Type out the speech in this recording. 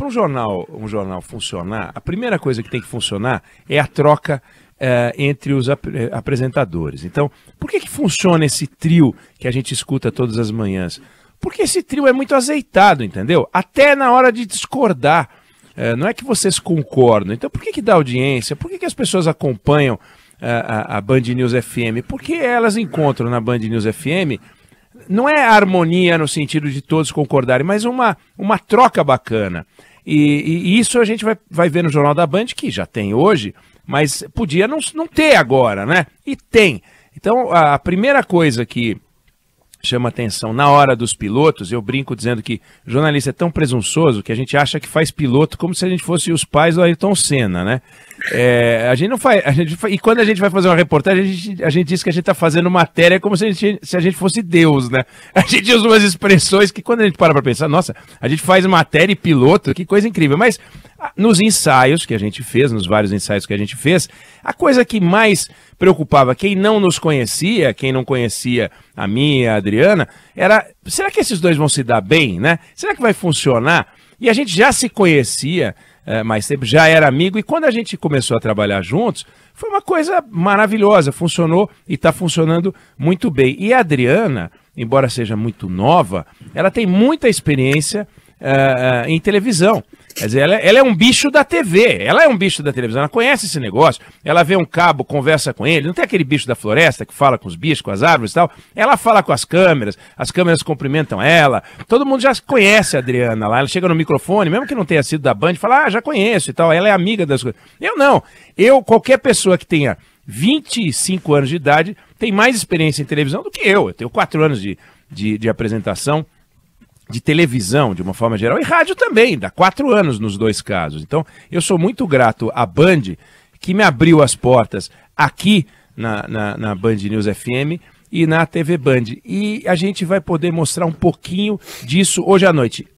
para um jornal, um jornal funcionar, a primeira coisa que tem que funcionar é a troca é, entre os ap eh, apresentadores. Então, por que, que funciona esse trio que a gente escuta todas as manhãs? Porque esse trio é muito azeitado, entendeu? Até na hora de discordar. É, não é que vocês concordam. Então, por que, que dá audiência? Por que, que as pessoas acompanham a, a, a Band News FM? Porque elas encontram na Band News FM não é harmonia no sentido de todos concordarem, mas uma, uma troca bacana. E, e, isso a gente vai, vai ver no Jornal da Band, que já tem hoje, mas podia não, não ter agora, né? E tem. Então, a primeira coisa que chama atenção na hora dos pilotos. Eu brinco dizendo que jornalista é tão presunçoso que a gente acha que faz piloto como se a gente fosse os pais do Ayrton Senna, né? É, a gente não faz, a gente faz, E quando a gente vai fazer uma reportagem, a gente, a gente diz que a gente está fazendo matéria como se a, gente, se a gente fosse Deus, né? A gente usa umas expressões que quando a gente para para pensar, nossa, a gente faz matéria e piloto, que coisa incrível. Mas nos ensaios que a gente fez, nos vários ensaios que a gente fez, a coisa que mais preocupava quem não nos conhecia, quem não conhecia a minha e a Adriana, era: será que esses dois vão se dar bem, né? Será que vai funcionar? E a gente já se conhecia é, mais tempo, já era amigo, e quando a gente começou a trabalhar juntos, foi uma coisa maravilhosa, funcionou e está funcionando muito bem. E a Adriana, embora seja muito nova, ela tem muita experiência uh, em televisão. Quer dizer, ela, é, ela, é um bicho da TV, ela é um bicho da televisão, ela conhece esse negócio, ela vê um cabo, conversa com ele, não tem aquele bicho da floresta que fala com os bichos, com as árvores e tal. Ela fala com as câmeras, as câmeras cumprimentam ela, todo mundo já conhece a Adriana lá, ela chega no microfone, mesmo que não tenha sido da Band, fala, ah, já conheço e tal, ela é amiga das coisas. Eu não, eu, qualquer pessoa que tenha 25 anos de idade, tem mais experiência em televisão do que eu, eu tenho 4 anos de, de, de apresentação de televisão, de uma forma geral, e rádio também, dá quatro anos nos dois casos. Então, eu sou muito grato à Band, que me abriu as portas aqui na, na, na Band News FM e na TV Band. E a gente vai poder mostrar um pouquinho disso hoje à noite.